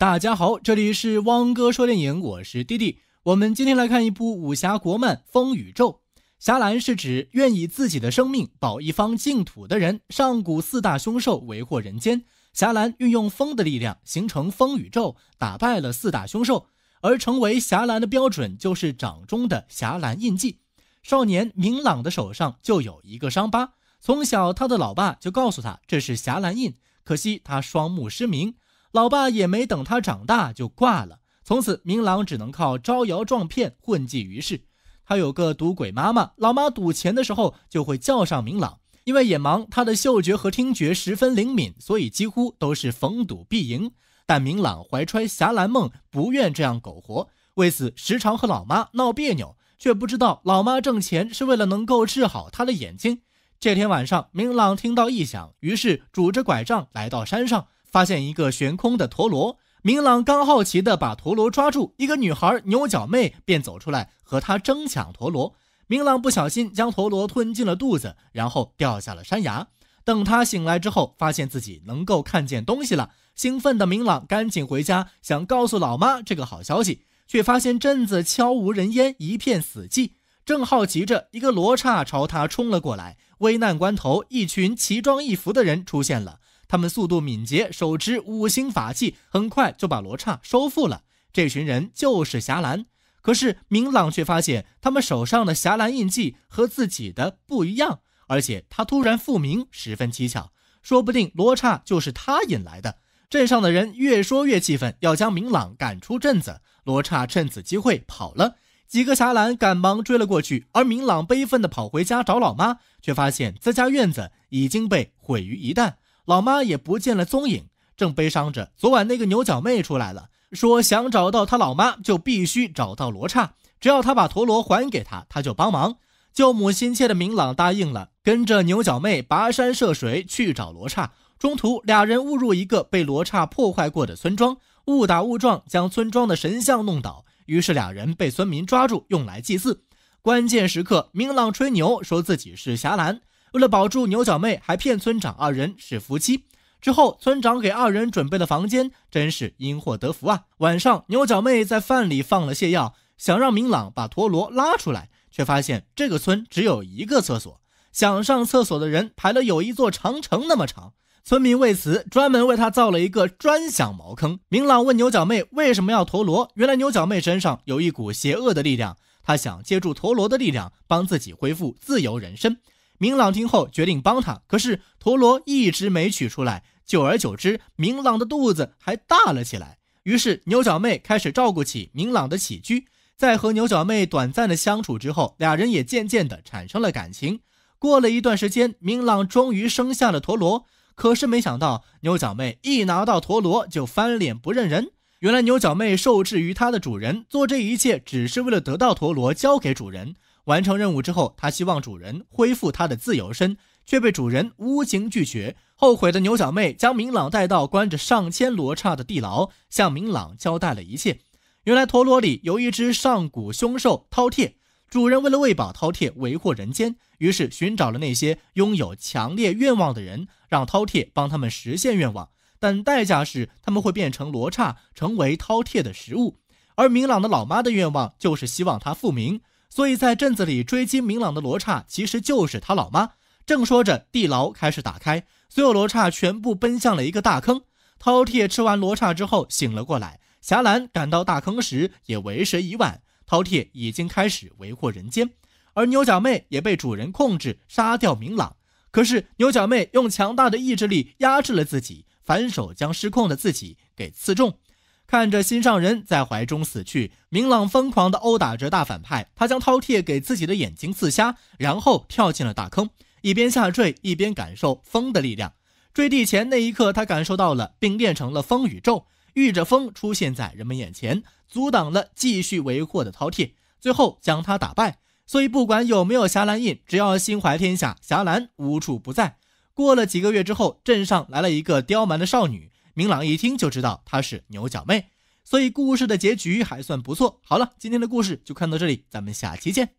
大家好，这里是汪哥说电影，我是弟弟。我们今天来看一部武侠国漫《风宇宙》。侠岚是指愿以自己的生命保一方净土的人。上古四大凶兽为祸人间，侠岚运用风的力量形成风宇宙，打败了四大凶兽，而成为侠岚的标准就是掌中的侠岚印记。少年明朗的手上就有一个伤疤，从小他的老爸就告诉他这是侠岚印，可惜他双目失明。老爸也没等他长大就挂了，从此明朗只能靠招摇撞骗混迹于世。他有个赌鬼妈妈，老妈赌钱的时候就会叫上明朗。因为眼盲，他的嗅觉和听觉十分灵敏，所以几乎都是逢赌必赢。但明朗怀揣侠岚梦，不愿这样苟活，为此时常和老妈闹别扭，却不知道老妈挣钱是为了能够治好他的眼睛。这天晚上，明朗听到异响，于是拄着拐杖来到山上。发现一个悬空的陀螺，明朗刚好奇地把陀螺抓住，一个女孩牛角妹便走出来和他争抢陀螺。明朗不小心将陀螺吞进了肚子，然后掉下了山崖。等他醒来之后，发现自己能够看见东西了，兴奋的明朗赶紧回家想告诉老妈这个好消息，却发现镇子悄无人烟，一片死寂。正好奇着，一个罗刹朝他冲了过来。危难关头，一群奇装异服的人出现了。他们速度敏捷，手持五星法器，很快就把罗刹收复了。这群人就是侠岚。可是明朗却发现他们手上的侠岚印记和自己的不一样，而且他突然复明十分蹊跷，说不定罗刹就是他引来的。镇上的人越说越气愤，要将明朗赶出镇子。罗刹趁此机会跑了，几个侠岚赶忙追了过去，而明朗悲愤地跑回家找老妈，却发现自家院子已经被毁于一旦。老妈也不见了踪影，正悲伤着。昨晚那个牛角妹出来了，说想找到她老妈，就必须找到罗刹。只要她把陀螺还给她，她就帮忙。救母心切的明朗答应了，跟着牛角妹跋山涉水去找罗刹。中途，俩人误入一个被罗刹破坏过的村庄，误打误撞将村庄的神像弄倒，于是俩人被村民抓住，用来祭祀。关键时刻，明朗吹牛说自己是侠岚，为了保住牛角妹，还骗村长二人是夫妻。之后，村长给二人准备了房间，真是因祸得福啊！晚上，牛角妹在饭里放了泻药，想让明朗把陀螺拉出来，却发现这个村只有一个厕所，想上厕所的人排了有一座长城那么长。村民为此专门为他造了一个专享茅坑。明朗问牛角妹为什么要陀螺，原来牛角妹身上有一股邪恶的力量，她想借助陀螺的力量帮自己恢复自由人生。明朗听后决定帮他，可是陀螺一直没取出来，久而久之，明朗的肚子还大了起来。于是牛角妹开始照顾起明朗的起居。在和牛角妹短暂的相处之后，俩人也渐渐的产生了感情。过了一段时间，明朗终于生下了陀螺，可是没想到牛角妹一拿到陀螺就翻脸不认人。原来牛角妹受制于它的主人，做这一切只是为了得到陀螺交给主人。完成任务之后，他希望主人恢复他的自由身，却被主人无情拒绝。后悔的牛小妹将明朗带到关着上千罗刹的地牢，向明朗交代了一切。原来陀螺里有一只上古凶兽饕餮，主人为了喂饱饕餮，为祸人间，于是寻找了那些拥有强烈愿望的人，让饕餮帮他们实现愿望，但代价是他们会变成罗刹，成为饕餮的食物。而明朗的老妈的愿望就是希望他复明。所以在镇子里追击明朗的罗刹，其实就是他老妈。正说着，地牢开始打开，所有罗刹全部奔向了一个大坑。饕餮吃完罗刹之后醒了过来，霞兰赶到大坑时也为时已晚，饕餮已经开始为祸人间。而牛角妹也被主人控制，杀掉明朗。可是牛角妹用强大的意志力压制了自己，反手将失控的自己给刺中。看着心上人在怀中死去，明朗疯狂地殴打着大反派，他将饕餮给自己的眼睛刺瞎，然后跳进了大坑，一边下坠一边感受风的力量。坠地前那一刻，他感受到了，并练成了风宇宙，遇着风出现在人们眼前，阻挡了继续为祸的饕餮，最后将他打败。所以不管有没有侠岚印，只要心怀天下，侠岚无处不在。过了几个月之后，镇上来了一个刁蛮的少女。明朗一听就知道她是牛角妹，所以故事的结局还算不错。好了，今天的故事就看到这里，咱们下期见。